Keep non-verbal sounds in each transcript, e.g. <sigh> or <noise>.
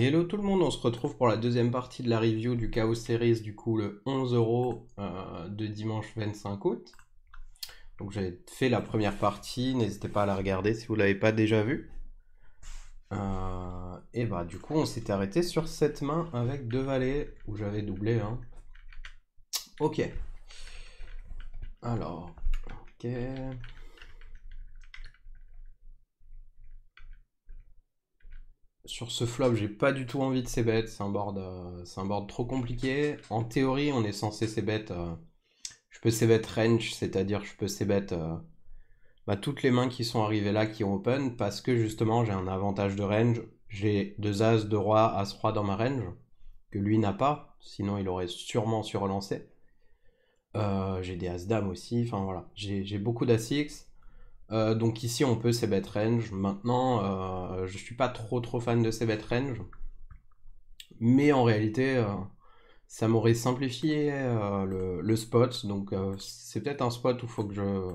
Hello tout le monde, on se retrouve pour la deuxième partie de la review du Chaos Series, du coup le 11 euros euh, de dimanche 25 août. Donc j'ai fait la première partie, n'hésitez pas à la regarder si vous ne l'avez pas déjà vue. Euh, et bah du coup on s'est arrêté sur cette main avec deux valets où j'avais doublé. Hein. Ok. Alors, ok. sur ce flop, j'ai pas du tout envie de ces bêtes. C'est un board, euh, c'est trop compliqué. En théorie, on est censé ces bêtes. Euh, je peux ces bêtes range, c'est-à-dire je peux ces euh, bah, toutes les mains qui sont arrivées là qui ont open parce que justement j'ai un avantage de range. J'ai deux as, deux rois, as roi dans ma range que lui n'a pas. Sinon, il aurait sûrement su relancer. j'ai des as dames aussi. Enfin voilà, j'ai beaucoup d'as euh, donc ici on peut c-bet range. Maintenant, je euh, je suis pas trop trop fan de c-bet range. Mais en réalité, euh, ça m'aurait simplifié le, spot. Donc c'est peut-être un spot où faut que je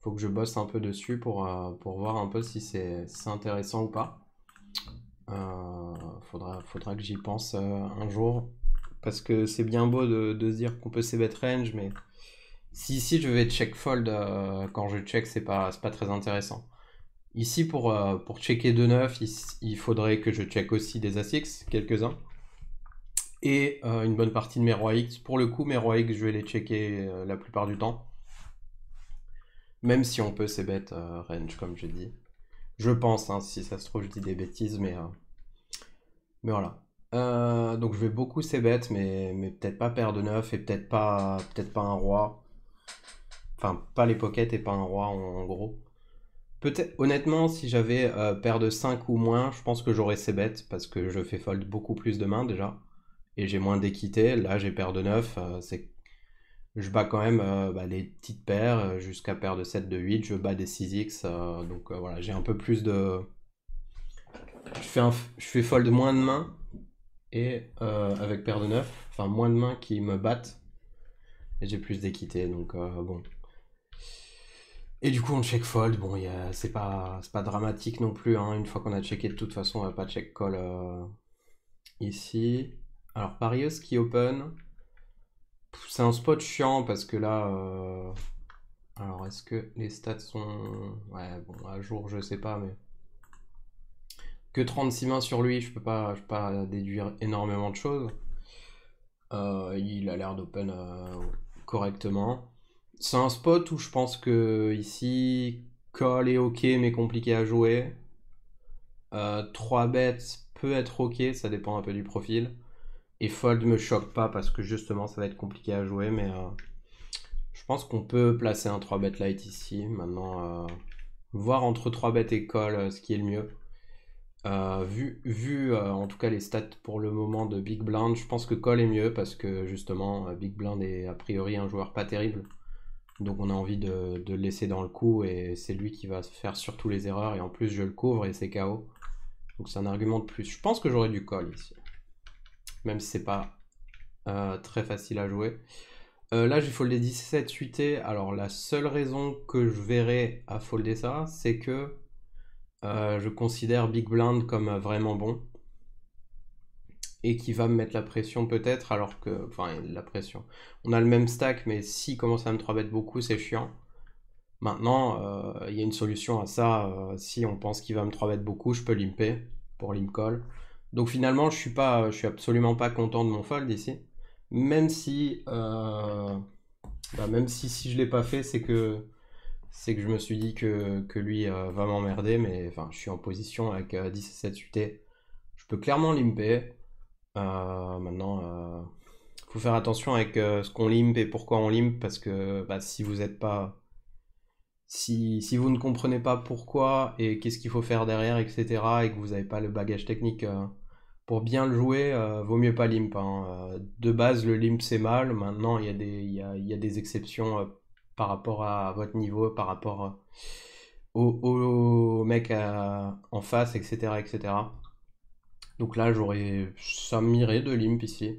faut que je bosse un peu dessus pour, pour voir un peu si c'est intéressant ou pas. faudra, faudra que j'y pense un jour. Parce que c'est bien beau de, se dire qu'on peut c-bet range, mais si ici je vais check fold euh, quand je check, c'est pas, pas très intéressant. Ici pour, euh, pour checker de neuf il, faudrait que je check aussi des A6, quelques-uns. Et euh, une bonne partie de mes rois X. Pour le coup, mes rois X, je vais les checker la plupart du temps. Même si on peut ces bêtes range, comme j'ai dit. Je pense, hein, si ça se trouve, je dis des bêtises, mais, mais voilà. donc je vais beaucoup ces bêtes, mais, mais peut-être pas paire de neuf et peut-être pas, peut pas un roi. Enfin, pas les pockets et pas un roi en, gros. Peut-être, honnêtement, si j'avais euh, paire de 5 ou moins, je pense que j'aurais ces bêtes parce que je fais fold beaucoup plus de mains déjà. Et j'ai moins d'équité. Là, j'ai paire de 9. Euh, je bats quand même euh, bah, des les petites paires jusqu'à paire de 7, de 8. Je bats des 6x. donc voilà, j'ai un peu plus de. Je fais, je fais fold moins de mains et avec paire de 9. Enfin, moins de mains qui me battent j'ai plus d'équité, donc euh, bon. Et du coup, on check fold. Bon, c'est pas, pas dramatique non plus. Hein. Une fois qu'on a checké, de toute façon, on va pas check call euh, ici. Alors, parieuse qui open. C'est un spot chiant parce que là. Euh, alors, est-ce que les stats sont. Ouais, bon, à jour, je sais pas, mais. Que 36 mains sur lui, je peux pas, peux pas déduire énormément de choses. il a l'air d'open correctement. C'est un spot où je pense que ici, call est ok mais compliqué à jouer. 3 euh, bêtes peut être ok, ça dépend un peu du profil. Et fold me choque pas parce que justement ça va être compliqué à jouer, mais euh, je pense qu'on peut placer un 3 bet light ici. Maintenant, euh, voir entre 3 bêtes et call ce qui est le mieux. Euh, vu, vu euh, en tout cas les stats pour le moment de Big Blind, je pense que call est mieux parce que justement euh, Big Blind est a priori un joueur pas terrible. Donc on a envie de, le laisser dans le coup et c'est lui qui va faire surtout les erreurs et en plus je le couvre et c'est KO. Donc c'est un argument de plus. Je pense que j'aurais du call ici. Même si c'est pas très facile à jouer. là j'ai foldé 17 8 Alors la seule raison que je verrais à folder ça, c'est que euh, je considère Big Blind comme euh, vraiment bon et qui va me mettre la pression peut-être, alors que, enfin, la pression. On a le même stack, mais s'il commence à me 3 bêtes beaucoup, c'est chiant. Maintenant, euh, il y a une solution à ça. si on pense qu'il va me 3 bêtes beaucoup, je peux limper pour limp call. Donc finalement, je suis pas, je suis absolument pas content de mon fold ici. Même si, bah, même si si je l'ai pas fait, c'est que c'est que je me suis dit que, lui euh, va m'emmerder, mais enfin, je suis en position avec 10 et 7 UT. Je peux clairement limper. Euh, maintenant, il euh, faut faire attention avec ce qu'on limpe et pourquoi on limpe, parce que bah, si vous n'êtes pas. Si, si, vous ne comprenez pas pourquoi et qu'est-ce qu'il faut faire derrière, etc., et que vous n'avez pas le bagage technique pour bien le jouer, vaut mieux pas limp. Hein. De base, le limp c'est mal. Maintenant, il y, il y il y a des exceptions par rapport à votre niveau, par rapport euh, au, mec euh, en face, etc., etc. Donc là, j'aurais, ça de limp ici.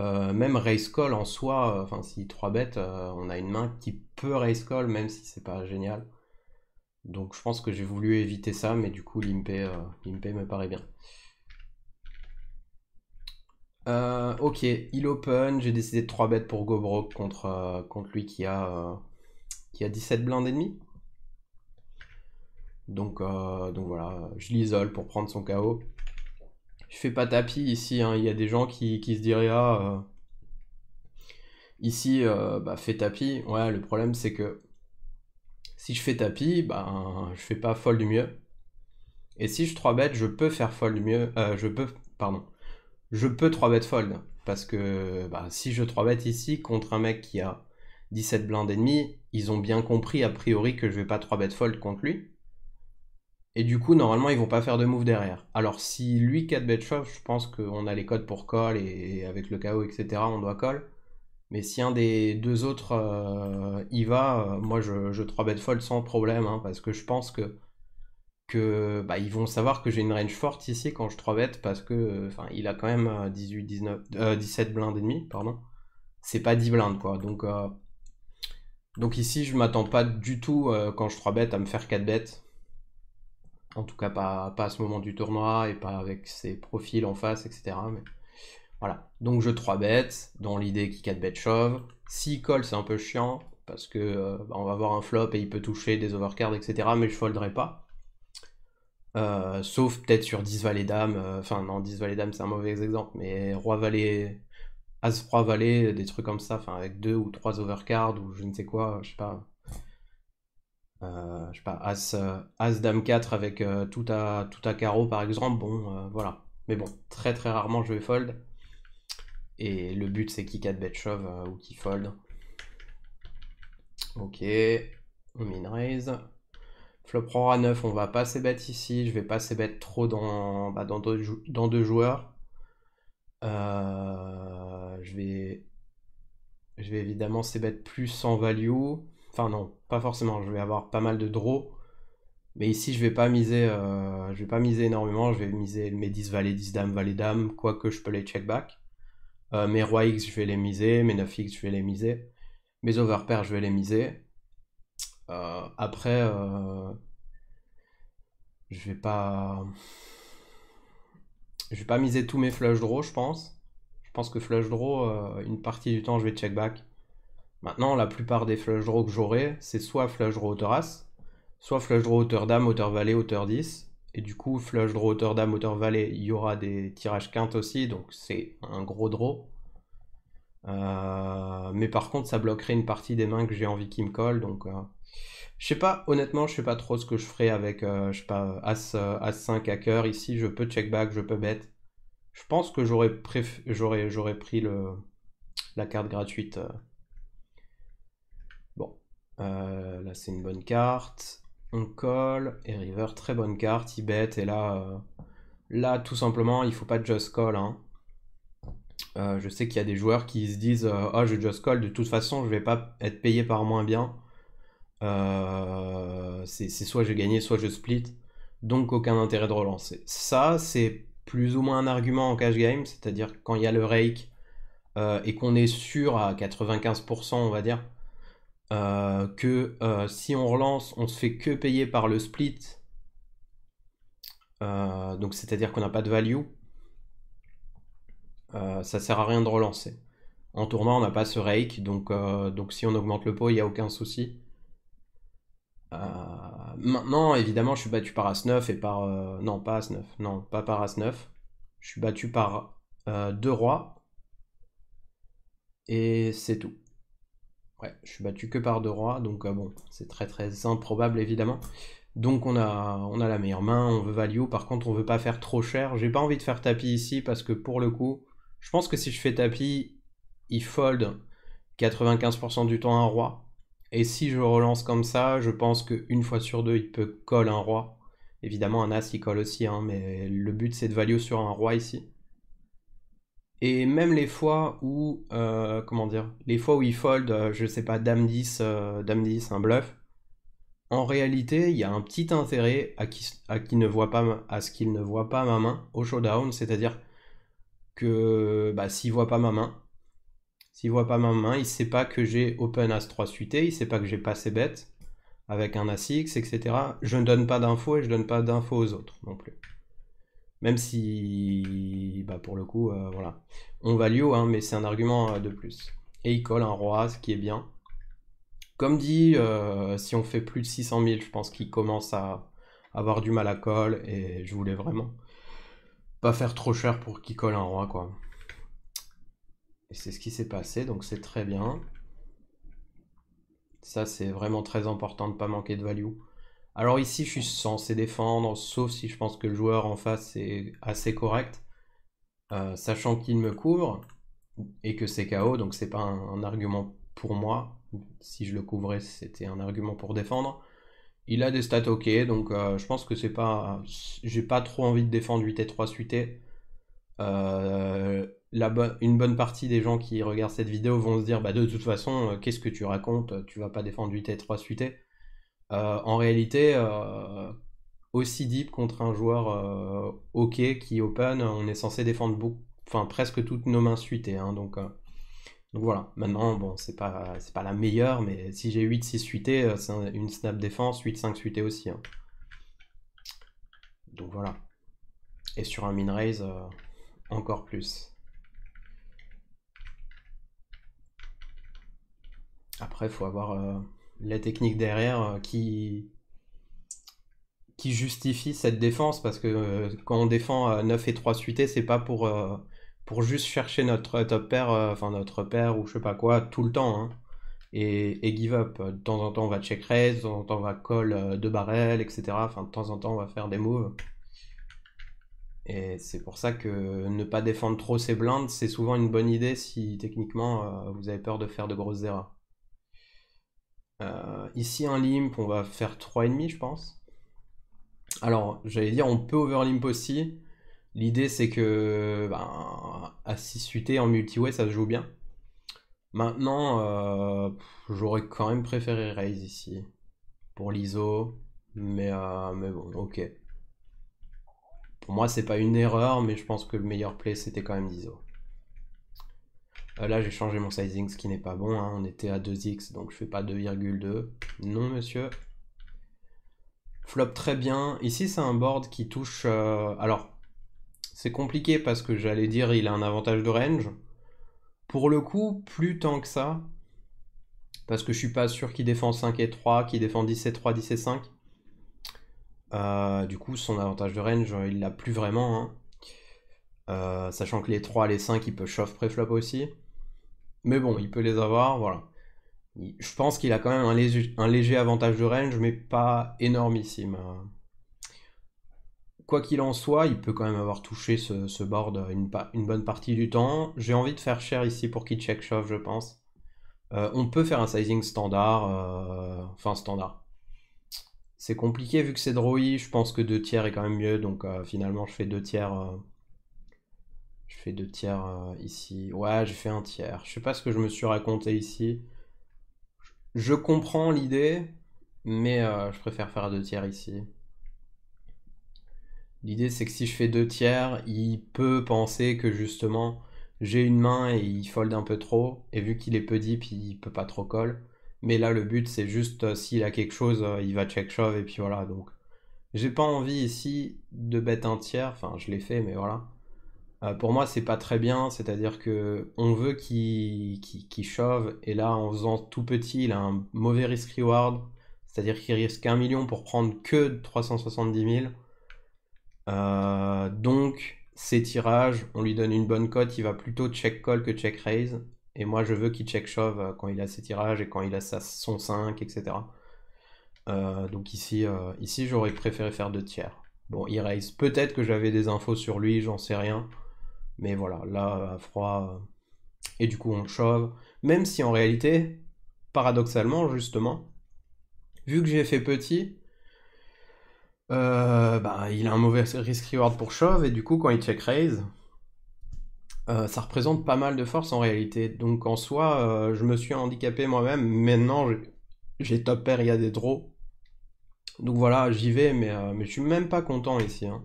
Euh, même race call en soi, enfin si 3 bêtes, on a une main qui peut race call même si c'est pas génial. Donc je pense que j'ai voulu éviter ça, mais du coup l'imp me paraît bien. Euh, ok, il open, j'ai décidé de 3 bêtes pour Gobrok contre, euh, contre lui qui a, euh, qui a 17 blindes et demi. Donc, donc voilà, je l'isole pour prendre son KO. Je fais pas tapis ici, hein. il y a des gens qui, qui se diraient ah, ici, bah, fais tapis. Ouais, le problème c'est que si je fais tapis, ben, je fais pas folle du mieux. Et si je 3 bêtes, je peux faire folle du mieux, je peux, pardon, je peux 3 bet fold. Parce que bah, si je 3 bet ici contre un mec qui a 17 blindes et ils ont bien compris a priori que je vais pas 3 bet fold contre lui. Et du coup, normalement, ils vont pas faire de move derrière. Alors si lui 4 bet shove, je pense qu'on a les codes pour call et avec le KO, etc., on doit call. Mais si un des deux autres euh, y va, euh, moi je, 3 bet fold sans problème, hein, parce que je pense que que bah, ils vont savoir que j'ai une range forte ici quand je 3 bêtes parce que euh, enfin il a quand même 18 19 17 blindes et demi pardon. C'est pas 10 blindes quoi. Donc euh, donc ici je m'attends pas du tout euh, quand je 3 bêtes à me faire 4 bêtes. En tout cas pas, pas à ce moment du tournoi et pas avec ses profils en face etc. Mais... Voilà. Donc je 3 bêtes dans l'idée qu'il 4 bêtes shove. si colle c'est un peu chiant parce que bah, on va avoir un flop et il peut toucher des overcards etc. Mais je folderai pas. Euh, sauf peut-être sur 10 valet dames, enfin non, 10 valet dames c'est un mauvais exemple, mais Roi Valet As Roi valet des trucs comme ça, enfin avec deux ou trois overcards ou je ne sais quoi, je sais pas. Euh, sais pas, As, euh, As Dame 4 avec tout, à, tout à carreau par exemple, bon voilà. Mais bon, très très rarement je vais fold. Et le but c'est qui 4 bet shove ou qui fold. Ok, on min raise. Flop roi 9, on va pas bête ici. Je vais pas s'ébêter trop dans, bah, dans, deux, joueurs. Euh, je, vais, je vais évidemment plus en value. Enfin non, pas forcément. Je vais avoir pas mal de draws. Mais ici, je vais pas miser, euh, je vais pas miser énormément. Je vais miser mes 10 valets, 10 dames, valets dames, quoique je peux les check back. Euh, mes rois X, je vais les miser. Mes 9 X, je vais les miser. Mes overpairs, je vais les miser. Euh, après, euh, je vais pas. Je vais pas miser tous mes flush draws, je pense. Je pense que flush draw, euh, une partie du temps, je vais check back. Maintenant, la plupart des flush draws que j'aurai, c'est soit flush draw hauteur As, soit flush draw hauteur Dame, hauteur Valet, hauteur 10. Et du coup, flush draw hauteur Dame, hauteur Valet, il y aura des tirages quintes aussi, donc c'est un gros draw. Euh, mais par contre, ça bloquerait une partie des mains que j'ai envie qu'il me colle. Donc, euh, je sais pas, honnêtement, je sais pas trop ce que je ferais avec, euh, je pas, As, As 5 cœur. Ici, je peux check back, je peux bet. Je pense que j'aurais pris la carte gratuite. Bon, là, c'est une bonne carte. On colle. Et River, très bonne carte. Il bet. Et là, là tout simplement, il faut pas just call. Hein. Euh, je sais qu'il y a des joueurs qui se disent euh, Ah, je just call, de toute façon, je vais pas être payé par moins bien. Euh, c'est soit je gagne, soit je split. Donc, aucun intérêt de relancer. Ça, c'est plus ou moins un argument en cash game, c'est-à-dire quand il y a le rake et qu'on est sûr à 95%, on va dire, que si on relance, on se fait que payer par le split. donc, c'est-à-dire qu'on n'a pas de value euh, ça sert à rien de relancer. En tournant, on n'a pas ce rake, donc, euh, donc si on augmente le pot, il n'y a aucun souci. Euh, maintenant, évidemment, je suis battu par As9 et par... non, pas As9, non, pas par As9. Je suis battu par deux rois. Et c'est tout. Ouais, je suis battu que par deux rois, donc bon, c'est très très improbable, évidemment. Donc on a, on a la meilleure main, on veut value, par contre on veut pas faire trop cher. J'ai pas envie de faire tapis ici parce que pour le coup, je pense que si je fais tapis, il fold 95% du temps un roi. Et si je relance comme ça, je pense qu'une fois sur deux, il peut coller un roi. Évidemment, un as, il colle aussi, hein, mais le but, c'est de value sur un roi ici. Et même les fois où, euh, comment dire, les fois où il fold, je euh, je sais pas, dame 10, euh, dame 10, un bluff, en réalité, il y a un petit intérêt à qui ne voit pas, à ce qu'il ne voit pas ma main au showdown, c'est-à-dire que bah, s'il voit pas ma main, s'il voit pas ma main, il sait pas que j'ai Open As 3 suité, il sait pas que j'ai passé bête avec un As-X, etc. Je ne donne pas d'infos et je donne pas d'infos aux autres non plus. Même si, bah pour le coup, euh, voilà. On value, hein, mais c'est un argument euh, de plus. Et il colle un roi, ce qui est bien. Comme dit, euh, si on fait plus de 600 000, je pense qu'il commence à avoir du mal à colle et je voulais vraiment faire trop cher pour qu'il colle un roi, quoi. Et c'est ce qui s'est passé, donc c'est très bien. Ça, c'est vraiment très important de pas manquer de value. Alors ici, je suis censé défendre, sauf si je pense que le joueur en face est assez correct, euh, sachant qu'il me couvre et que c'est KO, donc c'est pas un, un, argument pour moi. Si je le couvrais, c'était un argument pour défendre. Il a des stats ok, donc euh, je pense que c'est pas. J'ai pas trop envie de défendre 8 et 3 suité. Euh, une bonne partie des gens qui regardent cette vidéo vont se dire bah de toute façon, euh, qu'est-ce que tu racontes Tu vas pas défendre 8 et 3 suité. en réalité, aussi deep contre un joueur ok qui open, on est censé défendre presque toutes nos mains suitées. Hein, donc donc voilà, maintenant, bon, c'est pas, c'est pas la meilleure, mais si j'ai 8-6 suité, euh, c'est une snap défense, 8-5 suité aussi. Hein. Donc voilà. Et sur un min raise, euh, encore plus. Après, il faut avoir euh, la technique derrière qui, qui justifie cette défense, parce que quand on défend 9 et 3 suité, c'est pas pour pour juste chercher notre euh, top pair, euh, enfin notre pair ou je sais pas quoi, tout le temps. Hein, et, give up. De temps en temps, on va check raise, de temps en temps, on va call euh, deux barrels, etc. Enfin, de temps en temps, on va faire des moves. Et c'est pour ça que ne pas défendre trop ses blindes, c'est souvent une bonne idée si techniquement vous avez peur de faire de grosses erreurs. ici un limp, on va faire 3,5 je pense. Alors j'allais dire on peut overlimp aussi, L'idée, c'est que à 6 8 en multiway, ça se joue bien. Maintenant, euh, j'aurais quand même préféré Raise ici. Pour l'ISO. Mais, euh, mais bon, ok. Pour moi, c'est pas une erreur, mais je pense que le meilleur play, c'était quand même l'ISO. Euh, là, j'ai changé mon sizing, ce qui n'est pas bon. Hein. On était à 2x, donc je fais pas 2,2. Non, monsieur. Flop très bien. Ici, c'est un board qui touche... alors, c'est compliqué parce que j'allais dire il a un avantage de range. Pour le coup, plus tant que ça, parce que je suis pas sûr qu'il défend 5 et 3, qu'il défend 10 et 3, 10 et 5. Euh, du coup, son avantage de range, euh, il l'a plus vraiment. Hein. Euh, sachant que les 3, les 5, il peut chauffe pré-flop aussi. Mais bon, il peut les avoir, voilà. Je pense qu'il a quand même un léger, un léger, avantage de range, mais pas énormissime. Hein quoi qu'il en soit, il peut quand même avoir touché ce, board une, bonne partie du temps. J'ai envie de faire cher ici pour qu'il check shove, je pense. Euh, on peut faire un sizing standard, euh, enfin standard. C'est compliqué vu que c'est drawy, je pense que deux tiers est quand même mieux, donc euh, finalement je fais deux tiers. je fais 2 tiers ici. Ouais, j'ai fait un tiers. Je sais pas ce que je me suis raconté ici. Je comprends l'idée, mais je préfère faire deux tiers ici. L'idée, c'est que si je fais deux tiers, il peut penser que justement, j'ai une main et il fold un peu trop. Et vu qu'il est petit, deep, il peut pas trop call. Mais là, le but, c'est juste euh, s'il a quelque chose, euh, il va check shove et puis voilà. Donc, j'ai pas envie ici de bet un tiers. Enfin, je l'ai fait, mais voilà. Euh, pour moi, c'est pas très bien. C'est-à-dire que on veut qu'il qu shove et là, en faisant tout petit, il a un mauvais risk reward. C'est-à-dire qu'il risque un million pour prendre que 370 000. Euh, donc, ses tirages, on lui donne une bonne cote, il va plutôt check call que check raise. Et moi, je veux qu'il check shove euh, quand il a ses tirages et quand il a sa, son 5, etc. Euh, donc ici, ici j'aurais préféré faire deux tiers. Bon, il raise. Peut-être que j'avais des infos sur lui, j'en sais rien. Mais voilà, là, à froid. Et du coup, on shove. Même si en réalité, paradoxalement, justement, vu que j'ai fait petit, euh, bah, il a un mauvais risk-reward pour shove, et du coup, quand il check raise, euh, ça représente pas mal de force en réalité. Donc en soi, euh, je me suis handicapé moi-même. Maintenant, j'ai top pair, il y a des draws. Donc voilà, j'y vais, mais, euh, mais je suis même pas content ici. Hein.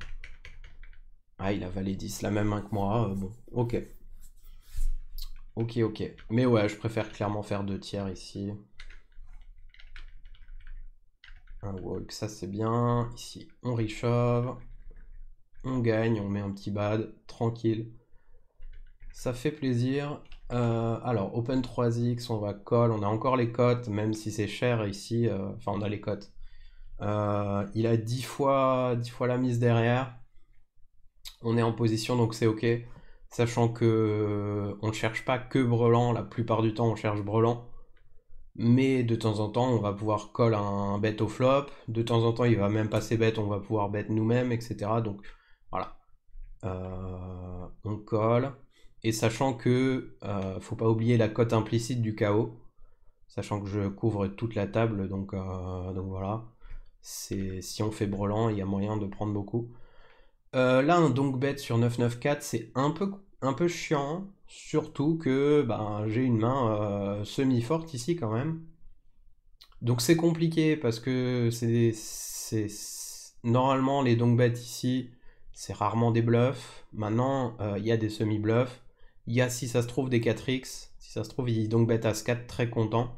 Ah, il a validé 10, la même main que moi. bon, ok. Ok, ok. Mais ouais, je préfère clairement faire deux tiers ici ça c'est bien. Ici, on reshove. On gagne, on met un petit bad, tranquille. Ça fait plaisir. Euh, alors, Open 3x, on va call. On a encore les cotes, même si c'est cher ici. Euh, enfin, on a les cotes. Euh, il a 10 fois, fois la mise derrière. On est en position, donc c'est OK. Sachant que on ne cherche pas que Brelan. La plupart du temps, on cherche Brelan. Mais de temps en temps, on va pouvoir call un, bet au flop. De temps en temps, il va même passer bet, on va pouvoir bet nous-mêmes, etc. Donc voilà. Euh, on colle. Et sachant que euh, faut pas oublier la cote implicite du chaos. Sachant que je couvre toute la table, euh, donc, voilà. C'est si on fait brelan, il y a moyen de prendre beaucoup. là, un donc bet sur 994, c'est un peu un peu chiant, surtout que ben, j'ai une main euh, semi-forte ici quand même. Donc c'est compliqué parce que c'est, normalement les donk bêtes ici, c'est rarement des bluffs. Maintenant, euh, il y a des semi-bluffs. Il y a si ça se trouve des 4x, si ça se trouve il donc bête à 4 très content.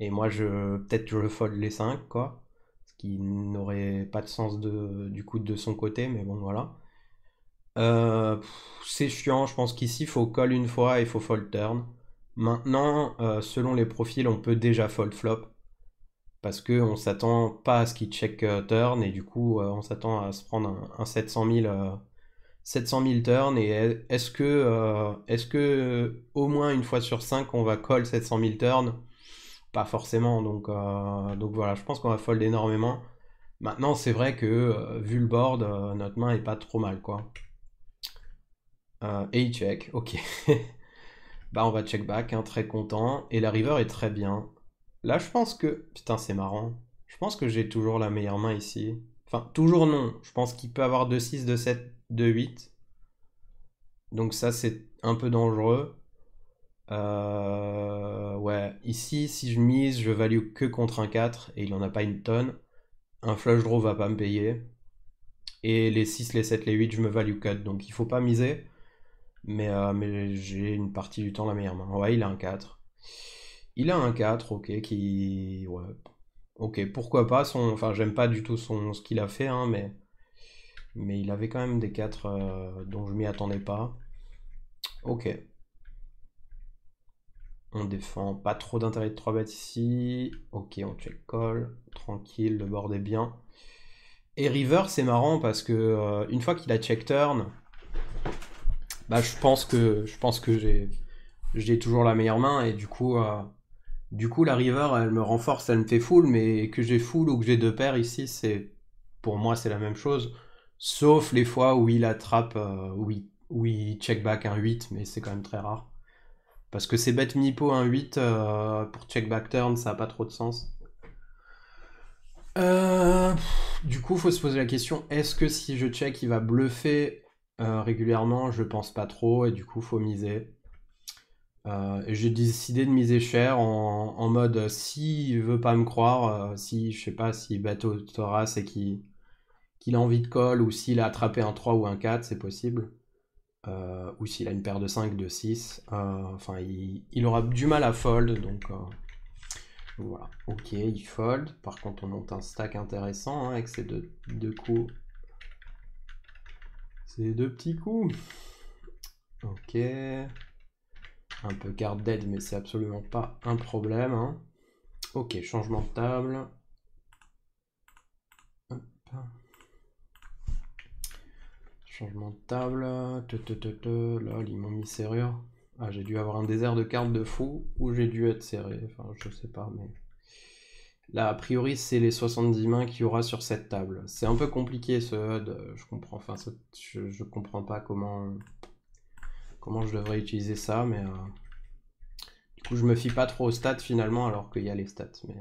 Et moi je peut-être je le fold les 5 quoi, ce qui n'aurait pas de sens du coup de son côté, mais bon voilà. Euh, c'est chiant, je pense qu'ici, il faut call une fois et il faut fold turn. Maintenant, euh, selon les profils, on peut déjà fold flop. Parce qu'on s'attend pas à ce qu'il check euh, turn et du coup, on s'attend à se prendre un, 700 000. et est-ce que, est-ce que au moins une fois sur 5 on va call 700 000 turn Pas forcément, donc, donc voilà, je pense qu'on va fold énormément. Maintenant, c'est vrai que vu le board, notre main est pas trop mal quoi. Euh, et il check, ok. <laughs> bah on va check back, hein, très content. Et la river est très bien. Là je pense que... Putain c'est marrant. Je pense que j'ai toujours la meilleure main ici. Enfin, toujours non. Je pense qu'il peut avoir 2-6, 2-7, 2-8. Donc ça c'est un peu dangereux. Euh, ouais, ici, si je mise, je value que contre un 4 et il n'en a pas une tonne. Un flush draw va pas me payer. Et les 6, les 7, les 8, je me value 4. Donc il faut pas miser. Euh, mais, j'ai une partie du temps la meilleure main. Ouais, il a un 4. Il a un 4, ok, qui. Ok, pourquoi pas son. Enfin, j'aime pas du tout son... ce qu'il a fait, hein, mais. Mais il avait quand même des 4 euh, dont je m'y attendais pas. Ok. On défend. Pas trop d'intérêt de 3 bêtes ici. Ok, on check call. Tranquille, le board est bien. Et river, c'est marrant parce que euh, une fois qu'il a check turn, bah, je pense que je pense que j'ai j'ai toujours la meilleure main et du coup euh, du coup la river elle me renforce, elle me fait full, mais que j'ai full ou que j'ai deux paires ici, c'est pour moi c'est la même chose, sauf les fois où il attrape, euh, oui où, il, check back un 8, mais c'est quand même très rare. Parce que c'est bête mipo un 8 euh, pour check back turn, ça n'a pas trop de sens. du coup, faut se poser la question est-ce que si je check, il va bluffer euh, régulièrement, je pense pas trop et du coup, faut miser. Euh, j'ai décidé de miser cher en, mode euh, si il veut pas me croire, si je sais pas si bateau thorace et qu'il a envie de call, ou s'il a attrapé un 3 ou un 4, c'est possible. ou s'il a une paire de 5, de 6. enfin, il, aura du mal à fold. Donc voilà. Ok, il fold. Par contre, on monte un stack intéressant hein, avec ces deux coups c'est deux petits coups. Ok. Un peu carte dead mais c'est absolument pas un problème. Hein. Ok, changement de table. Changement de table. Là, ils m'ont mis serrure. Ah, j'ai dû avoir un désert de cartes de fou ou j'ai dû être serré. Enfin, je sais pas, mais. Là, a priori, c'est les 70 mains qu'il y aura sur cette table. C'est un peu compliqué ce HUD. Euh, je comprends, enfin, je, comprends pas comment, comment je devrais utiliser ça, mais euh, du coup, je me fie pas trop aux stats finalement, alors qu'il y a les stats. Mais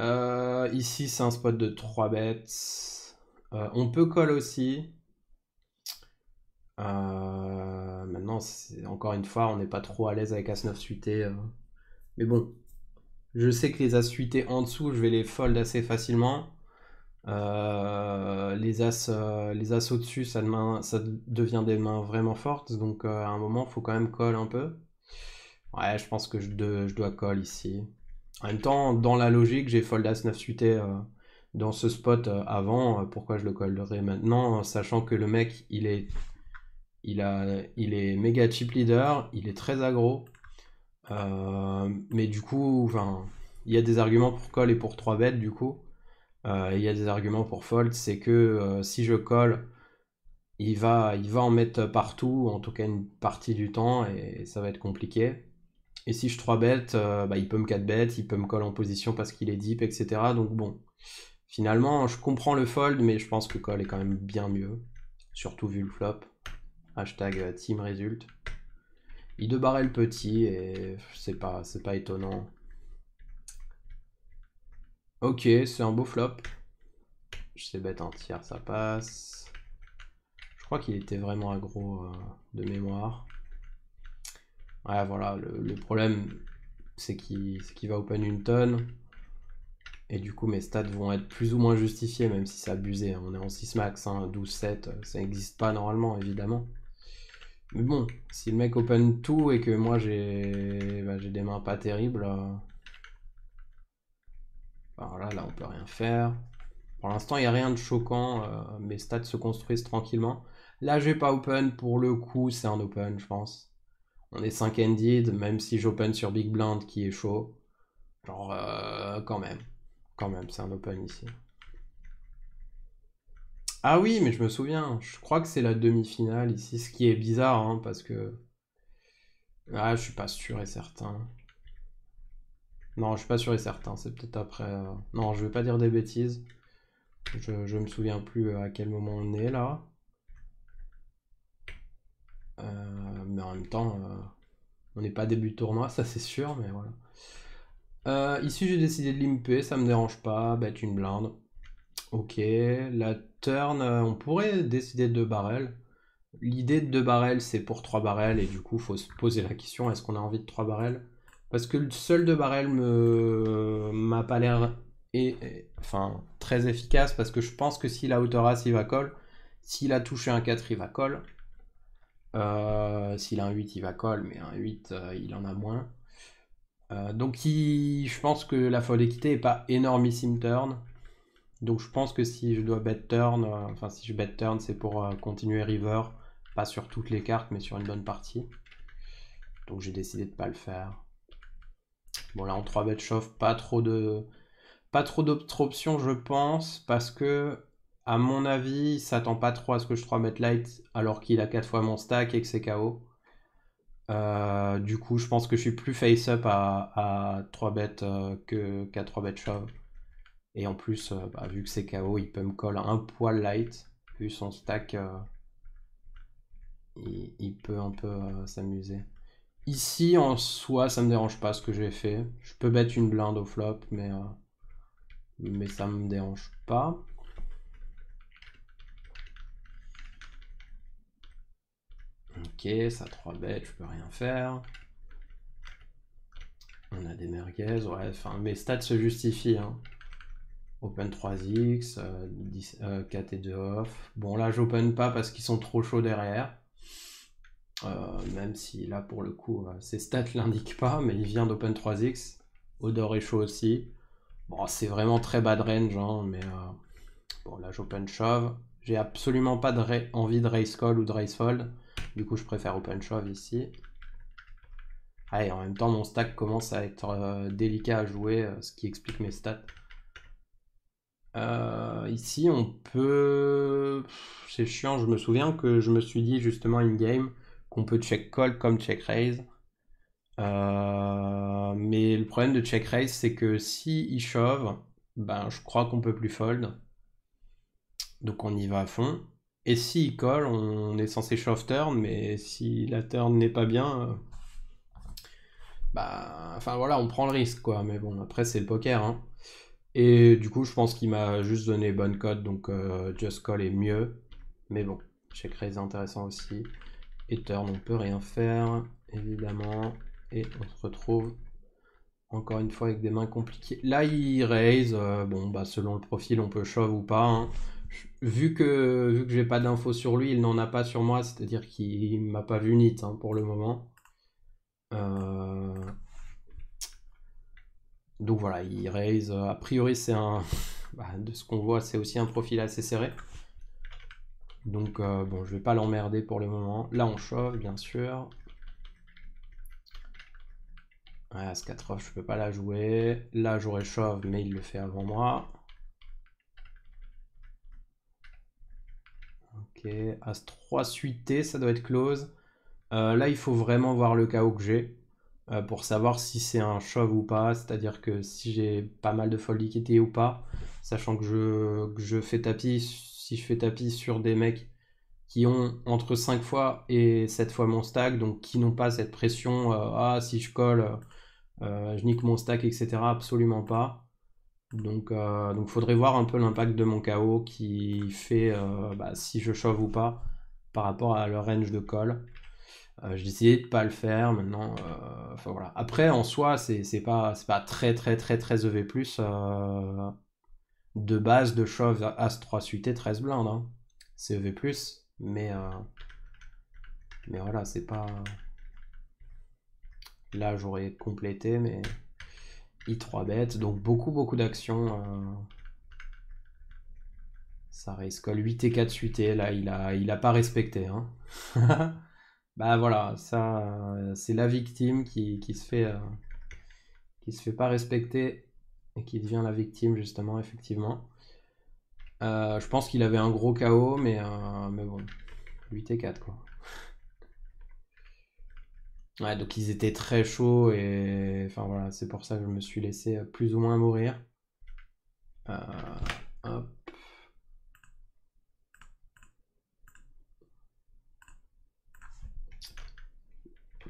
euh, ici, c'est un spot de 3 bêtes. on peut call aussi. maintenant, encore une fois, on n'est pas trop à l'aise avec As-9 suité. mais bon, je sais que les As suités en dessous, je vais les fold assez facilement. Euh, les As, euh, les As au-dessus, ça, devient des mains vraiment fortes. Donc euh, à un moment, il faut quand même call un peu. Ouais, je pense que je, dois call ici. En même temps, dans la logique, j'ai fold As 9 suité dans ce spot avant, pourquoi je le collerais maintenant, sachant que le mec, il est, il a, il est méga chip leader, il est très aggro, euh, mais du coup, il y a des arguments pour call et pour 3 bêtes du coup. Euh, il y a des arguments pour fold, c'est que euh, si je call il va, il va en mettre partout, en tout cas une partie du temps, et ça va être compliqué. Et si je 3 bah, bêtes, il peut me 4 bêtes, il peut me call en position parce qu'il est deep, etc. Donc bon, finalement, je comprends le fold, mais je pense que call est quand même bien mieux, surtout vu le flop. Hashtag team result. Il de barrel le petit et c'est pas, c'est pas étonnant. Ok, c'est un beau flop. Je sais bête un hein, tiers, ça passe. Je crois qu'il était vraiment aggro euh, de mémoire. Ouais, voilà, le, problème, c'est qu'il va open une tonne. Et du coup, mes stats vont être plus ou moins justifiées, même si c'est abusé. Hein. On est en 6 max, 12-7, hein, euh, ça n'existe pas normalement, évidemment. Mais bon, si le mec open tout et que moi j'ai bah, des mains pas terribles, euh, bah, là, on peut rien faire. Pour l'instant, il n'y a rien de choquant, euh, mes stats se construisent tranquillement. Là, je n'ai pas open, pour le coup, c'est un open, je pense. On est 5-ended, même si j'open sur Big Blind qui est chaud. Genre, euh, quand même. Quand même, c'est un open ici. Ah oui, mais je me souviens. Je crois que c'est la demi-finale ici, ce qui est bizarre, hein, parce que. Ah, je suis pas sûr et certain. Non, je suis pas sûr et certain. C'est peut-être après. Euh, non, je vais pas dire des bêtises. Je, ne me souviens plus euh, à quel moment on est là. Euh, mais en même temps, on n'est pas début de tournoi, ça c'est sûr, mais voilà. ici, j'ai décidé de limper, ça me dérange pas, bête une blinde. Ok, là turn, euh, on pourrait décider de 2 barrels. L'idée de deux barrels, c'est pour 3 barrels, et du coup, il faut se poser la question est-ce qu'on a envie de trois barrels Parce que le seul 2 barrels me m'a pas l'air enfin très efficace parce que je pense que si la hauteur as il va call, s'il a touché un 4 il va call, euh, s'il a un 8 il va call, mais un 8 euh, il en a moins. donc je pense que la folle équité est pas énormissime turn. Donc je pense que si je dois bet turn, euh, enfin si je bet turn, c'est pour euh, continuer river, pas sur toutes les cartes, mais sur une bonne partie. Donc j'ai décidé de pas le faire. Bon là en 3 bet shove, pas trop de pas trop d'autres options je pense, parce que à mon avis, il s'attend pas trop à ce que je 3 bet light alors qu'il a 4 fois mon stack et que c'est KO. Euh, du coup, je pense que je suis plus face-up à, à 3 bet que qu'à 3 bet shove. Et en plus, euh, bah, vu que c'est KO, il peut me coller un poil light, plus son stack, euh, il, peut un peu euh, s'amuser. Ici, en soi, ça me dérange pas ce que j'ai fait. Je peux mettre une blinde au flop, mais, ça mais ça me dérange pas. Ok, ça 3 bêtes, je peux rien faire. On a des merguez, ouais, enfin mes stats se justifient. Hein. Open3x, 10, 4 et 2 off. Bon, là, j'open pas parce qu'ils sont trop chauds derrière. Euh, même si là, pour le coup, ses euh, stats <laughs> l'indiquent pas, mais il vient d'Open3x. Odor est chaud aussi. Bon, c'est vraiment très bas range, hein, mais euh, bon, là, j'open shove. J'ai absolument pas de envie de race call ou de race fold. Du coup, je préfère open shove ici. Allez, ah, et en même temps, mon stack commence à être délicat à jouer, ce qui explique mes stats. Euh, ici, on peut. C'est chiant, je me souviens que je me suis dit justement in-game qu'on peut check call comme check raise. Euh, mais le problème de check raise, c'est que si il shove, ben, je crois qu'on peut plus fold. Donc on y va à fond. Et si il colle, on est censé shove turn, mais si la turn n'est pas bien, bah, enfin voilà, on prend le risque quoi. Mais bon, après c'est le poker. Hein. Et du coup, je pense qu'il m'a juste donné bonne code, donc euh, Just Call est mieux. Mais bon, Check Raise intéressant aussi. Et Turn, on peut rien faire, évidemment. Et on se retrouve encore une fois avec des mains compliquées. Là, il raise. Euh, bon, bah, selon le profil, on peut shove ou pas. Hein. Vu que, vu que j'ai pas d'infos sur lui, il n'en a pas sur moi, c'est-à-dire qu'il m'a pas vu nit hein, pour le moment. Euh... Donc voilà, il raise. Euh, a priori, c'est un. <laughs> Bah, de ce qu'on voit, c'est aussi un profil assez serré. Donc euh, bon, je vais pas l'emmerder pour le moment. Là, on chauffe, bien sûr. as 4 off, je peux pas la jouer. Là, j'aurais shove, mais il le fait avant moi. Ok, As 3 suité, ça doit être close. Euh, là, il faut vraiment voir le chaos que j'ai. Euh, pour savoir si c'est un shove ou pas, c'est-à-dire que si j'ai pas mal de fold liquidité ou pas, sachant que je, fais tapis, si je fais tapis sur des mecs qui ont entre 5 fois et 7 fois mon stack, donc qui n'ont pas cette pression, euh, ah si je colle, euh, je nique mon stack, etc. Absolument pas. Donc il donc faudrait voir un peu l'impact de mon KO qui fait bah, si je shove ou pas par rapport à leur range de call. J'ai euh, je de de pas le faire maintenant. Euh, voilà. Après, en soi, c'est pas c'est pas très très très très EV+. Euh, de base, de chauve As-3 suité, 13 blindes. Hein. C'est EV+, mais mais voilà, c'est pas... Là, j'aurais complété, mais... I3 bêtes, donc beaucoup beaucoup d'actions. Ça risque 8 et 4 suité, là, il a, il pas respecté. Hein. <laughs> Bah voilà, ça, c'est la victime qui, se fait, euh, qui se fait pas respecter et qui devient la victime justement, effectivement. Euh, je pense qu'il avait un gros KO, mais, euh, mais bon, 8 et 4 quoi. Ouais, donc ils étaient très chauds et enfin voilà, c'est pour ça que je me suis laissé plus ou moins mourir. hop.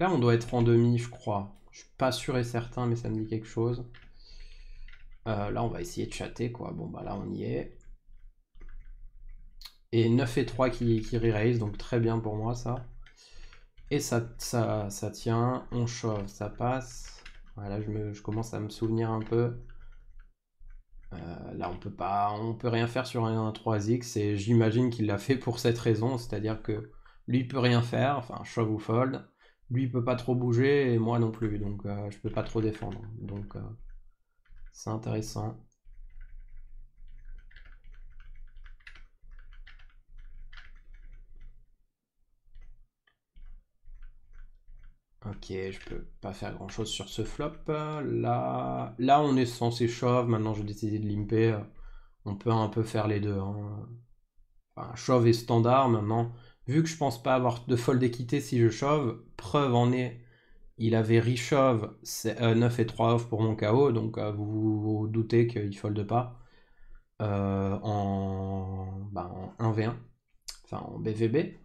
Là, on doit être en demi, je crois. Je suis pas sûr et certain, mais ça me dit quelque chose. Euh, là, on va essayer de chatter, quoi. Bon, bah là, on y est. Et 9 et 3 qui, qui raise donc très bien pour moi, ça. Et ça, ça, ça tient, on chauffe, ça passe. Voilà, je, me, je commence à me souvenir un peu. Euh, là, on peut pas, on peut rien faire sur un 3x, et j'imagine qu'il l'a fait pour cette raison, c'est-à-dire que lui peut rien faire, enfin, shove ou fold lui peut pas trop bouger et moi non plus, donc euh, je peux pas trop défendre. Donc euh, c'est intéressant. Ok, je peux pas faire grand chose sur ce flop. Là, là on est censé shove, maintenant j'ai décidé de limper. On peut un peu faire les deux. Hein. Enfin, shove et standard maintenant vu que je pense pas avoir de fold équité si je shove, preuve en est, il avait re euh, 9 et 3 off pour mon KO, donc euh, vous, vous, doutez qu'il folde pas euh, en, 1v1, ben, enfin en BVB.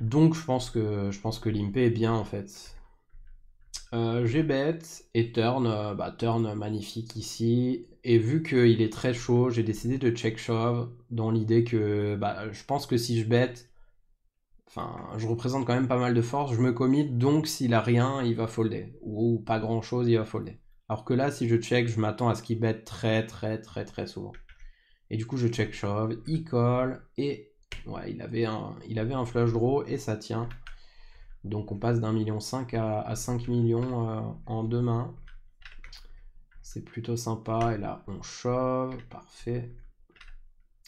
Donc je pense que je pense que l'IMP est bien en fait. Euh, j'ai bet et turn, bah, turn magnifique ici. Et vu qu'il est très chaud, j'ai décidé de check shove dans l'idée que bah, je pense que si je bête, enfin, je représente quand même pas mal de force, je me commit, donc s'il a rien, il va folder. Ou, pas grand chose, il va folder. Alors que là, si je check, je m'attends à ce qu'il bête très très très très souvent. Et du coup, je check shove, il colle, et ouais, il avait un, il avait un flush draw, et ça tient. Donc on passe d'un million 5 à, à 5 millions euh, en deux mains. C'est plutôt sympa. Et là, on shove. Parfait.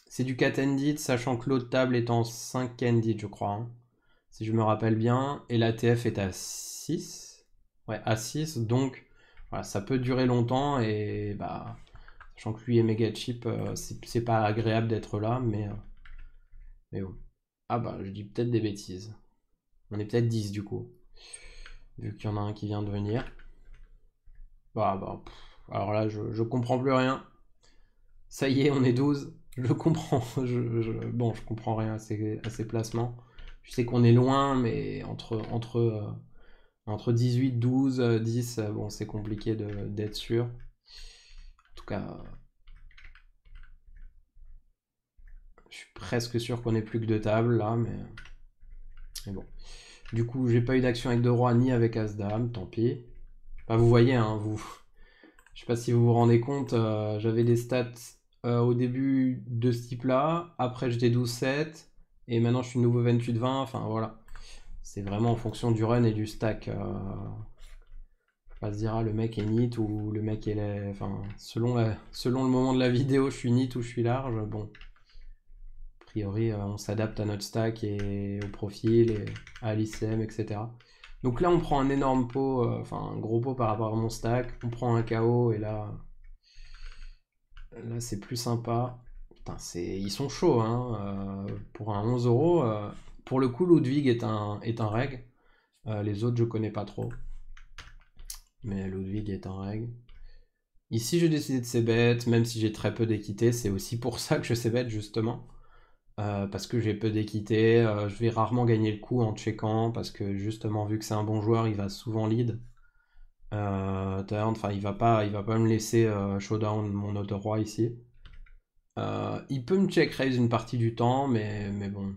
C'est du 4 ended, sachant que l'autre table est en 5 ended, je crois. Hein. si je me rappelle bien. Et l'ATF est à 6. Ouais, à 6. Donc, voilà, ça peut durer longtemps. Et bah, sachant que lui est méga cheap, euh, c'est pas agréable d'être là. Mais, euh, mais bon. Ah bah, je dis peut-être des bêtises. On est peut-être 10 du coup. Vu qu'il y en a un qui vient de venir. Bah, bah alors là, je, je comprends plus rien. Ça y est, on est 12. Je comprends. <laughs> je, bon, je comprends rien à ces, placements. Je sais qu'on est loin, mais entre, entre, euh, entre 18, 12, 10, bon, c'est compliqué d'être sûr. En tout cas, euh, je suis presque sûr qu'on est plus que deux tables là, mais, mais bon. Du coup, j'ai pas eu d'action avec deux rois ni avec as dame, tant pis. vous voyez, hein, vous, je sais pas si vous vous rendez compte, euh, j'avais des stats euh, au début de ce type-là, après j'étais 12-7, et maintenant je suis nouveau 28-20, enfin voilà. C'est vraiment en fonction du run et du stack. ne euh, va pas se dire, ah, le mec est nit ou le mec est... Enfin, selon, selon le moment de la vidéo, je suis nit ou je suis large, bon. A priori, on s'adapte à notre stack et au profil, et à l'ICM, etc. Donc là, on prend un énorme pot, euh, enfin un gros pot par rapport à mon stack. On prend un KO et là, là c'est plus sympa. Putain, ils sont chauds. Hein, euh, pour un 11 euros, euh, pour le coup, Ludwig est un, est reg. les autres, je connais pas trop. Mais Ludwig est un reg. Ici, j'ai décidé de ces bêtes, même si j'ai très peu d'équité. C'est aussi pour ça que je sais bête, justement. Euh, parce que j'ai peu d'équité, euh, je vais rarement gagner le coup en checkant, parce que justement, vu que c'est un bon joueur, il va souvent lead. Euh, enfin, il va pas, il va pas me laisser showdown mon autre roi ici. il peut me check raise une partie du temps, mais, mais bon.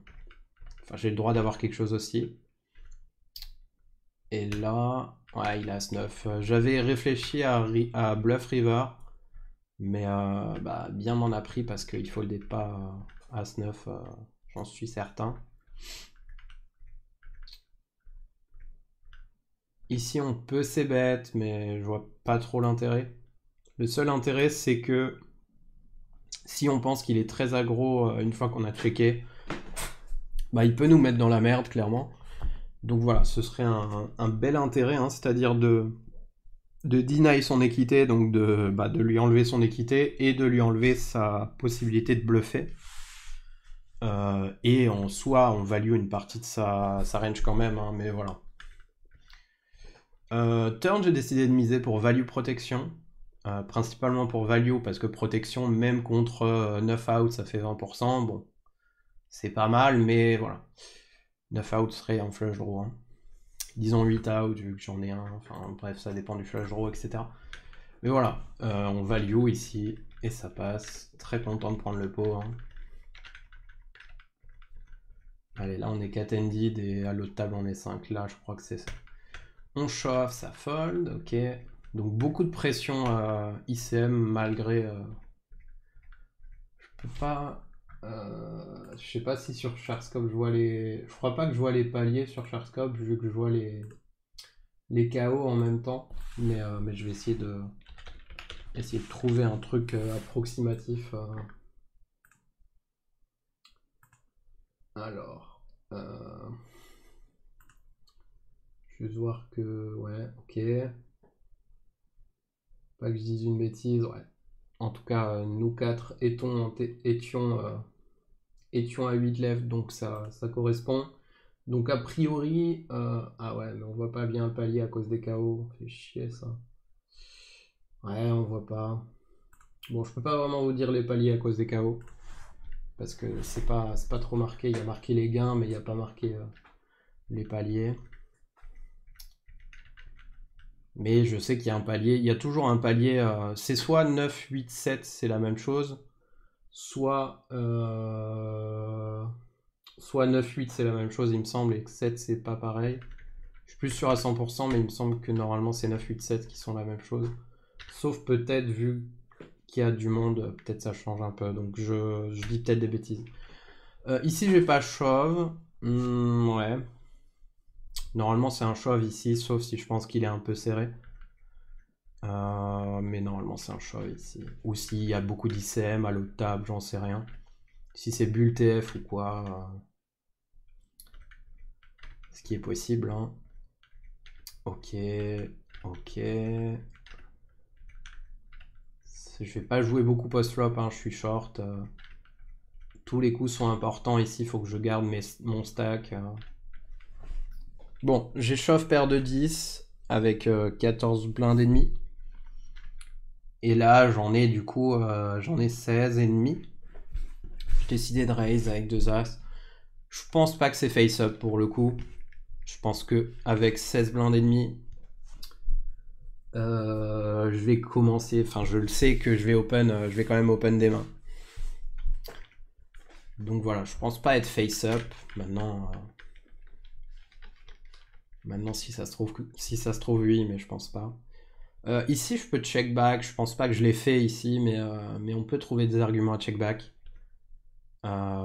Enfin, j'ai le droit d'avoir quelque chose aussi. Et là, ouais, il a 9 J'avais réfléchi à, Bluff River, mais bah, bien m'en a pris parce qu'il faut le départ. As 9, euh, j'en suis certain. Ici, on peut c'est bêtes, mais je vois pas trop l'intérêt. Le seul intérêt, c'est que si on pense qu'il est très aggro euh, une fois qu'on a checké, bah, il peut nous mettre dans la merde, clairement. Donc voilà, ce serait un, bel intérêt, hein, c'est-à-dire de, de deny son équité, donc de, bah, de lui enlever son équité et de lui enlever sa possibilité de bluffer. Euh, et en soi, on value une partie de sa, range quand même, hein, mais voilà. Euh, turn, j'ai décidé de miser pour value protection, euh, principalement pour value, parce que protection, même contre 9 out, ça fait 20%. Bon, c'est pas mal, mais voilà. 9 out serait un flush draw. Hein. Disons 8 out, vu que j'en ai un. Enfin, bref, ça dépend du flush draw, etc. Mais voilà, on value ici, et ça passe. Très content de prendre le pot. Hein. Allez, là, on est 4 ended et à l'autre table, on est 5. Là, je crois que c'est ça. On chauffe, ça fold, ok. Donc, beaucoup de pression à ICM malgré... Euh, je peux pas... Euh, je sais pas si sur Sharscope, je vois les... Je crois pas que je vois les paliers sur je vu que je vois les... Les KO en même temps. Mais, euh, mais je vais essayer de... Essayer de trouver un truc approximatif. Alors... Euh, je vais voir que. Ouais, ok. Pas que je dise une bêtise, ouais. En tout cas, euh, nous quatre étions, euh, étions à 8 lèvres, donc ça, correspond. Donc a priori, ah ouais, mais on voit pas bien le palier à cause des chaos, C'est chier ça. Ouais, on voit pas. Bon, je peux pas vraiment vous dire les paliers à cause des chaos parce que c'est pas, pas trop marqué. Il y a marqué les gains, mais il n'y a pas marqué euh, les paliers. Mais je sais qu'il y a un palier, il y a toujours un palier, euh, c'est soit 9, 8, 7, c'est la même chose, soit, euh, soit 9, 8, c'est la même chose, il me semble, et 7, c'est pas pareil. Je suis plus sûr à 100%, mais il me semble que normalement c'est 9, 8, 7 qui sont la même chose. Sauf peut-être vu qu'il y a du monde, peut-être ça change un peu. Donc je, dis peut-être des bêtises. Ici, euh, ici, j'ai pas chauve. Hmm, ouais. Normalement, c'est un chauve ici, sauf si je pense qu'il est un peu serré. Euh, mais normalement, c'est un chauve ici. Ou s'il y a beaucoup d'ICM à l'autre table, j'en sais rien. Si c'est bulle TF ou quoi. Euh, ce qui est possible. Hein. Ok. Ok. Je ne vais pas jouer beaucoup post-flop, hein, je suis short. Euh. tous les coups sont importants ici, il faut que je garde mon stack. Euh. Bon, j'échauffe paire de 10 avec 14 euh, blindes et Et là, j'en ai du coup, j'en ai 16 ennemis. J'ai décidé de raise avec deux as. Je pense pas que c'est face-up pour le coup. Je pense que avec 16 blindes et euh, je vais commencer, enfin je le sais que je vais open, euh, je vais quand même open des mains. Donc voilà, je pense pas être face-up. Maintenant, euh, Maintenant, si ça se trouve, si ça se trouve oui, mais je pense pas. ici, je peux check back. Je pense pas que je l'ai fait ici, mais, mais on peut trouver des arguments à check back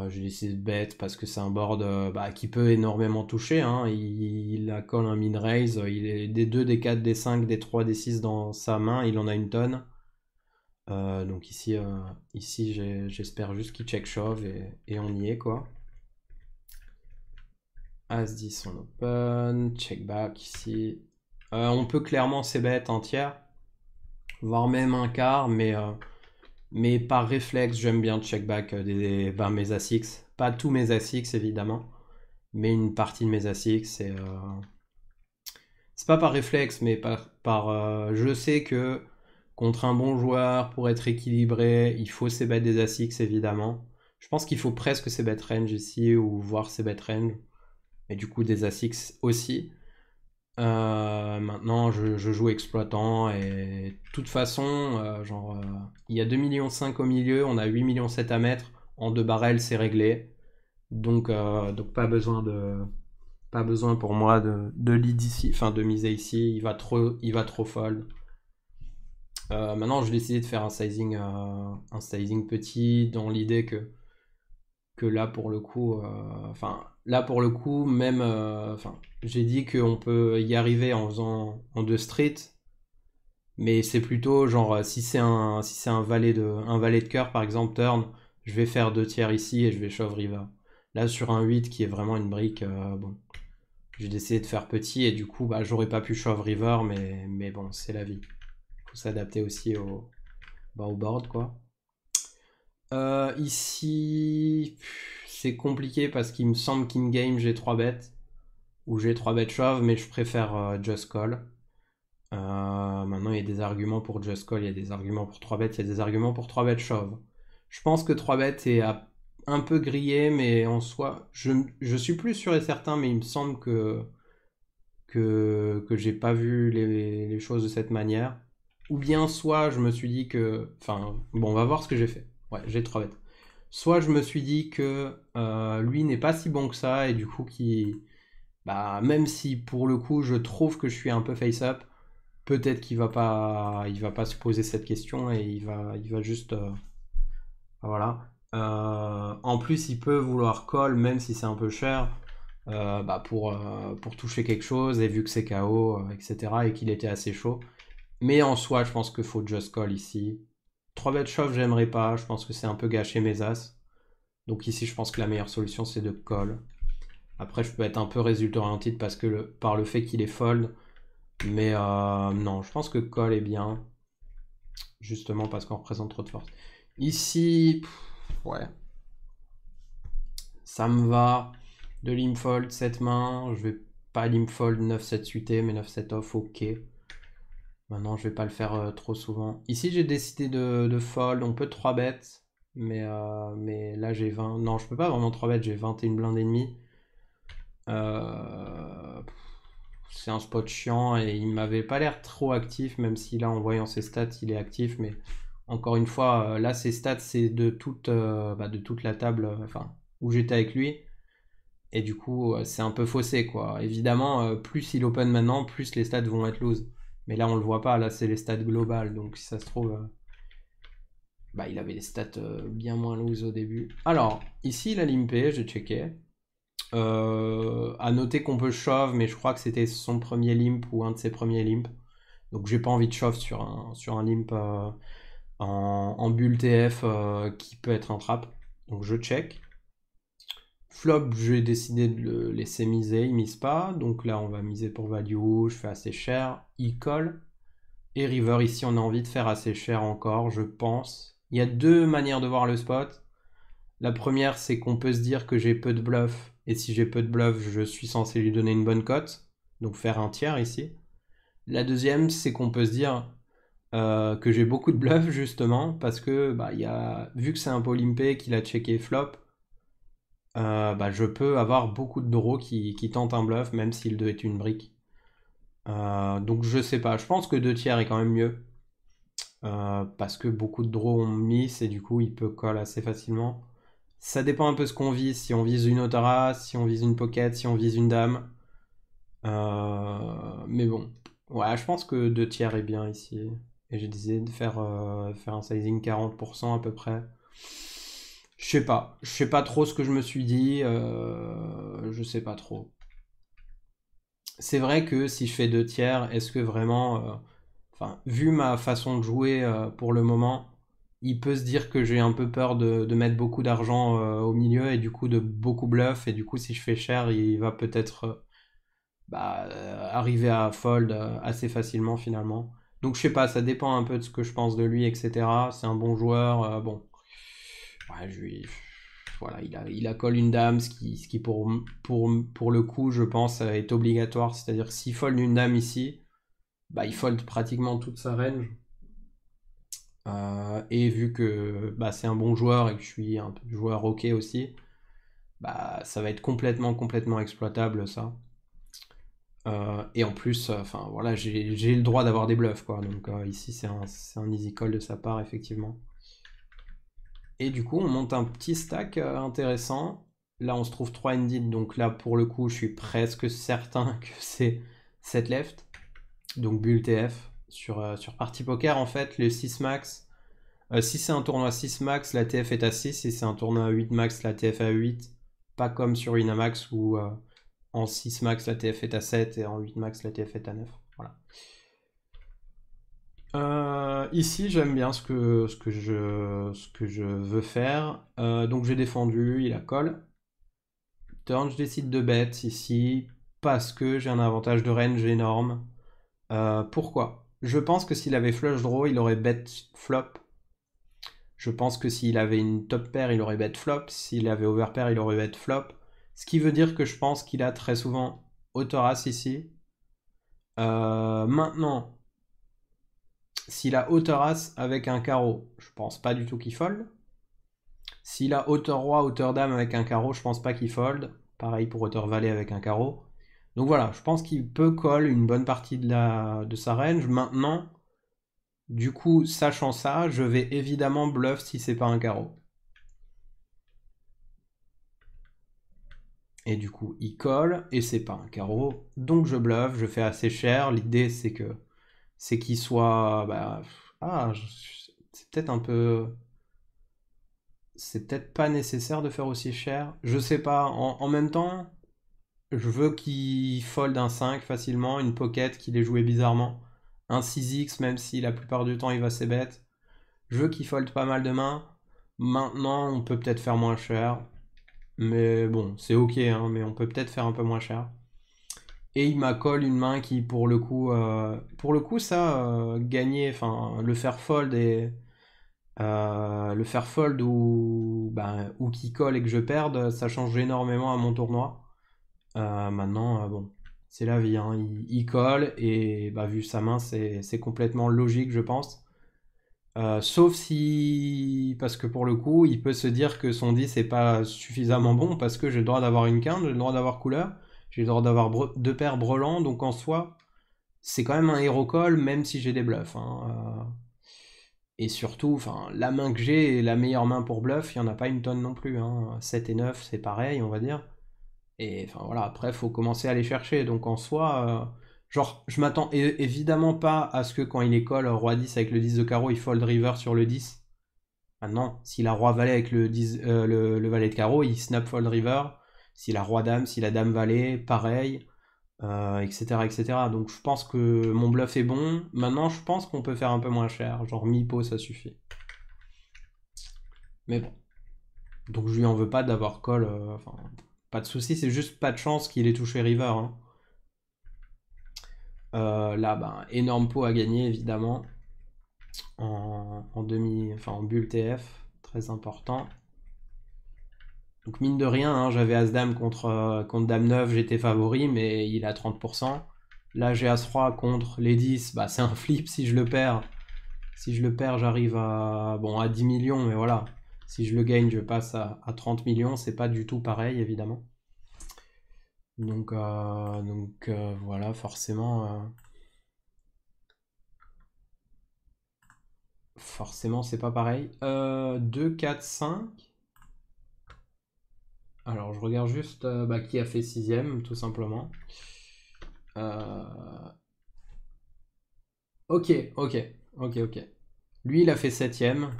j'ai décidé de bête parce que c'est un board euh, bah, qui peut énormément toucher. Hein. Il, a colle un min raise il est des 2, des 4, des 5, des 3, des 6 dans sa main, il en a une tonne. Euh, donc ici, euh, j'espère juste qu'il check shove et, on y est quoi. As 10 on open, check back ici. on peut clairement c'est bête tiers, voire même un quart, mais mais par réflexe, j'aime bien check back euh, des, ben, mes A6. Pas tous mes as 6 évidemment. Mais une partie de mes A6. Euh, c'est pas par réflexe, mais par. Euh, je sais que contre un bon joueur, pour être équilibré, il faut ses bêtes des A6, évidemment. Je pense qu'il faut presque ses bet range ici, ou voir ses bet range. Et du coup, des as 6 aussi. Euh, maintenant, je, joue exploitant et de toute façon, euh, genre, euh, il y a 2,5 millions au milieu, on a 8,7 millions à mettre, en deux barrels, c'est réglé. Donc, donc pas besoin de pas besoin pour moi de, de lead ici, enfin de miser ici, il va trop il va trop fold. maintenant, je vais essayer de faire un sizing un sizing petit dans l'idée que que là pour le coup enfin Là, pour le coup, même, euh, enfin, j'ai dit qu'on peut y arriver en faisant en deux streets, mais c'est plutôt genre euh, si c'est un si c'est un valet de un valet de cœur par exemple turn, je vais faire deux tiers ici et je vais shove river. Là, sur un 8 qui est vraiment une brique, euh, bon, j'ai décidé de faire petit et du coup, bah, j'aurais pas pu shove river, mais, mais bon, c'est la vie. Il faut s'adapter aussi au, bah, au board, quoi. ici, compliqué parce qu'il me semble qu'in-game j'ai trois bêtes. Ou j'ai trois bêtes shove mais je préfère euh, Just Call. Euh, maintenant, il y a des arguments pour Just Call, il y a des arguments pour 3 bêtes, il y a des arguments pour 3 bêtes shove. Je pense que 3 bêtes est un peu grillé, mais en soi, je, suis plus sûr et certain, mais il me semble que, que, que j'ai pas vu les, choses de cette manière. Ou bien soit je me suis dit que... Enfin, bon, on va voir ce que j'ai fait. Ouais, j'ai 3 bêtes soit je me suis dit que euh, lui n'est pas si bon que ça et du coup qui bah, même si pour le coup je trouve que je suis un peu face up peut-être qu'il va pas il va pas se poser cette question et il va il va juste euh, bah, voilà euh, en plus il peut vouloir call même si c'est un peu cher bah pour, pour toucher quelque chose et vu que c'est KO etc et qu'il était assez chaud mais en soi je pense que faut just call ici 3 bet shove, j'aimerais pas. Je pense que c'est un peu gâché mes as. Donc ici, je pense que la meilleure solution, c'est de call. Après, je peux être un peu résultat orienté parce que par le fait qu'il est fold. Mais euh, non, je pense que call est bien. Justement parce qu'on représente trop de force. Ici, ouais. Ça me va. De l'imfold, cette main. Je vais pas l'imfold 9-7 suité, mais 9-7 off, ok. Maintenant, je ne vais pas le faire euh, trop souvent. Ici, j'ai décidé de, de fold. On peut 3 bêtes. Mais, euh, mais là, j'ai 20. Non, je peux pas vraiment 3 bêtes. J'ai 21 blindes et demi euh, C'est un spot chiant et il m'avait pas l'air trop actif, même si là, en voyant ses stats, il est actif. Mais encore une fois, là, ses stats, c'est de, toute, bah, de toute la table enfin, où j'étais avec lui. Et du coup, c'est un peu faussé, quoi. Évidemment, plus il open maintenant, plus les stats vont être loose. Mais là, on le voit pas. Là, c'est les stats globales. Donc, si ça se trouve, euh, bah, il avait des stats euh, bien moins loose au début. Alors, ici, il a limpé. J'ai checké. A euh, à noter qu'on peut shove, mais je crois que c'était son premier limp ou un de ses premiers limps. Donc, j'ai pas envie de shove sur un, sur un limp en, en bull TF qui peut être un trap. Donc, je check. Flop, j'ai décidé de le laisser miser, il mise pas. Donc là, on va miser pour value, je fais assez cher, il colle. Et river, ici, on a envie de faire assez cher encore, je pense. Il y a deux manières de voir le spot. La première, c'est qu'on peut se dire que j'ai peu de bluff, et si j'ai peu de bluff, je suis censé lui donner une bonne cote, donc faire un tiers ici. La deuxième, c'est qu'on peut se dire euh, que j'ai beaucoup de bluff, justement, parce que, bah, y vu que c'est un polympé qu'il a checké flop, euh, bah, je peux avoir beaucoup de draws qui, qui, tentent un bluff, même si le 2 est une brique. Euh, donc je sais pas, je pense que 2 tiers est quand même mieux. Euh, parce que beaucoup de draws ont miss et du coup il peut coller assez facilement. Ça dépend un peu ce qu'on vise, si on vise une race si on vise une pocket, si on vise une dame. mais bon, ouais, je pense que 2 tiers est bien ici. Et j'ai décidé de faire, faire un sizing 40% à peu près. Je sais pas. Je sais pas trop ce que je me suis dit. Euh, je sais pas trop. C'est vrai que si je fais deux tiers, est-ce que vraiment. Euh, enfin, vu ma façon de jouer euh, pour le moment, il peut se dire que j'ai un peu peur de, mettre beaucoup d'argent au milieu et du coup de beaucoup bluff. Et du coup, si je fais cher, il va peut-être bah, arriver à fold assez facilement finalement. Donc je sais pas, ça dépend un peu de ce que je pense de lui, etc. C'est un bon joueur. bon, voilà, il, a, il une dame, ce qui, qui pour, pour, le coup, je pense, euh, est obligatoire. C'est-à-dire s'il fold une dame ici, bah, il fold pratiquement toute sa range. Euh, et vu que bah, c'est un bon joueur et que je suis un joueur ok aussi, bah, ça va être complètement, complètement exploitable ça. Euh, et en plus, enfin voilà, j'ai le droit d'avoir des bluffs quoi. Donc ici c'est un, un, easy call de sa part effectivement. Et du coup, on monte un petit stack euh, intéressant. Là, on se trouve 3 ended, donc là, pour le coup, je suis presque certain <laughs> que c'est 7 left. Donc bull TF sur, euh, sur partie poker. En fait, le 6 max, euh, si c'est un tournoi 6 max, la TF est à 6. Si c'est un tournoi à 8 max, la TF est à 8. Pas comme sur Inamax où en 6 max, la TF est à 7 et en 8 max, la TF est à 9. Voilà. Euh, ici, j'aime bien ce que, je, veux faire. Euh, donc j'ai défendu, il a call. Turn, je décide de bet ici parce que j'ai un avantage de range énorme. Euh, pourquoi Je pense que s'il avait flush draw, il aurait bet flop. Je pense que s'il avait une top pair, il aurait bet flop. S'il avait pair il aurait bet flop. Ce qui veut dire que je pense qu'il a très souvent autoras ici. maintenant, s'il a hauteur As avec un carreau, je pense pas du tout qu'il fold. S'il a hauteur Roi, hauteur Dame avec un carreau, je pense pas qu'il fold. Pareil pour hauteur Valet avec un carreau. Donc voilà, je pense qu'il peut coller une bonne partie de, la, de sa range. Maintenant, du coup, sachant ça, je vais évidemment bluff si c'est pas un carreau. Et du coup, il colle et c'est pas un carreau. Donc je bluff, je fais assez cher. L'idée c'est que c'est qu'il soit, bah, ah, c'est peut-être un peu. C'est peut-être pas nécessaire de faire aussi cher. Je sais pas. En, même temps, je veux qu'il fold un 5 facilement, une pocket qu'il ait joué bizarrement. Un 6x, même si la plupart du temps il va c'est bête, Je veux qu'il fold pas mal de mains. Maintenant, on peut peut-être faire moins cher. Mais bon, c'est ok, hein, mais on peut peut-être faire un peu moins cher et il m'a colle une main qui pour le coup euh, pour le coup ça euh, gagner enfin le faire fold et euh, le faire ou ben, ou qui colle et que je perde ça change énormément à mon tournoi maintenant bon c'est la vie hein. il, colle et bah, vu sa main c'est complètement logique je pense sauf si parce que pour le coup il peut se dire que son 10 n'est pas suffisamment bon parce que j'ai le droit d'avoir une quinte j'ai le droit d'avoir couleur j'ai le droit d'avoir deux paires brelants, donc en soi, c'est quand même un héros call, même si j'ai des bluffs. Hein, euh. Et surtout, enfin, la main que j'ai est la meilleure main pour bluff, il n'y en a pas une tonne non plus. 7 hein. et 9, c'est pareil, on va dire. Et enfin voilà, après, faut commencer à les chercher. Donc en soi, euh, genre, je m'attends évidemment pas à ce que quand il est roi 10 avec le 10 de carreau, il fold river sur le 10. Maintenant, s'il a roi valet avec le, 10, euh, le, valet de carreau, il snap fold river si la roi-dame, si la dame-valet, pareil, etc., euh, etc. Donc je pense que mon bluff est bon. Maintenant, je pense qu'on peut faire un peu moins cher. Genre mi-pot, ça suffit. Mais bon. Donc je lui en veux pas d'avoir call. Euh, pas de souci, c'est juste pas de chance qu'il ait touché river. Hein. Euh, là, ben, énorme pot à gagner, évidemment. En, en demi, enfin en bulle TF, très important. Donc mine de rien, hein, j'avais As-Dame contre, euh, contre Dame-9, j'étais favori, mais il a 30%. Là, j'ai As-3 contre les 10, bah, c'est un <laughs> flip si je le perds. Si je le perds, j'arrive à, bon, à 10 millions, mais voilà. Si je le gagne, je passe à, 30 millions, c'est pas du tout pareil, évidemment. Donc, euh, donc euh, voilà, forcément... Forcément, c'est pas pareil. 2, 4, 5... Alors, je regarde juste euh, bah, qui a fait sixième, tout simplement. Euh, ok, ok, ok, ok. Lui, il a fait septième.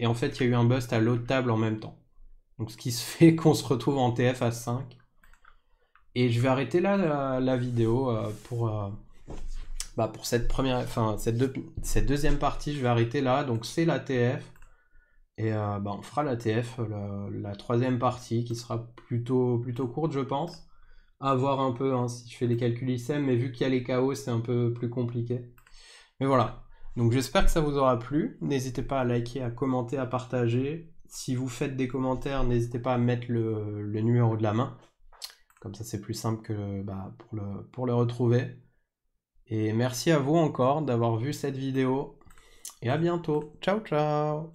Et en fait, il y a eu un bust à l'autre table en même temps. Donc, ce qui se <laughs> fait qu'on se retrouve en TF à 5. Et je vais arrêter là la, vidéo euh, pour, bah, pour cette première, cette deuxième partie. Je vais arrêter là. Donc, c'est la TF. Et euh, bah, on fera la TF, la, troisième partie, qui sera plutôt, plutôt courte, je pense. À voir un peu hein, si je fais des calculs ISM, mais vu qu'il y a les chaos, c'est un peu plus compliqué. Mais voilà. Donc j'espère que ça vous aura plu. N'hésitez pas à liker, à commenter, à partager. Si vous faites des commentaires, n'hésitez pas à mettre le, numéro de la main. Comme ça, c'est plus simple que bah, pour, le, pour le retrouver. Et merci à vous encore d'avoir vu cette vidéo. Et à bientôt. Ciao, ciao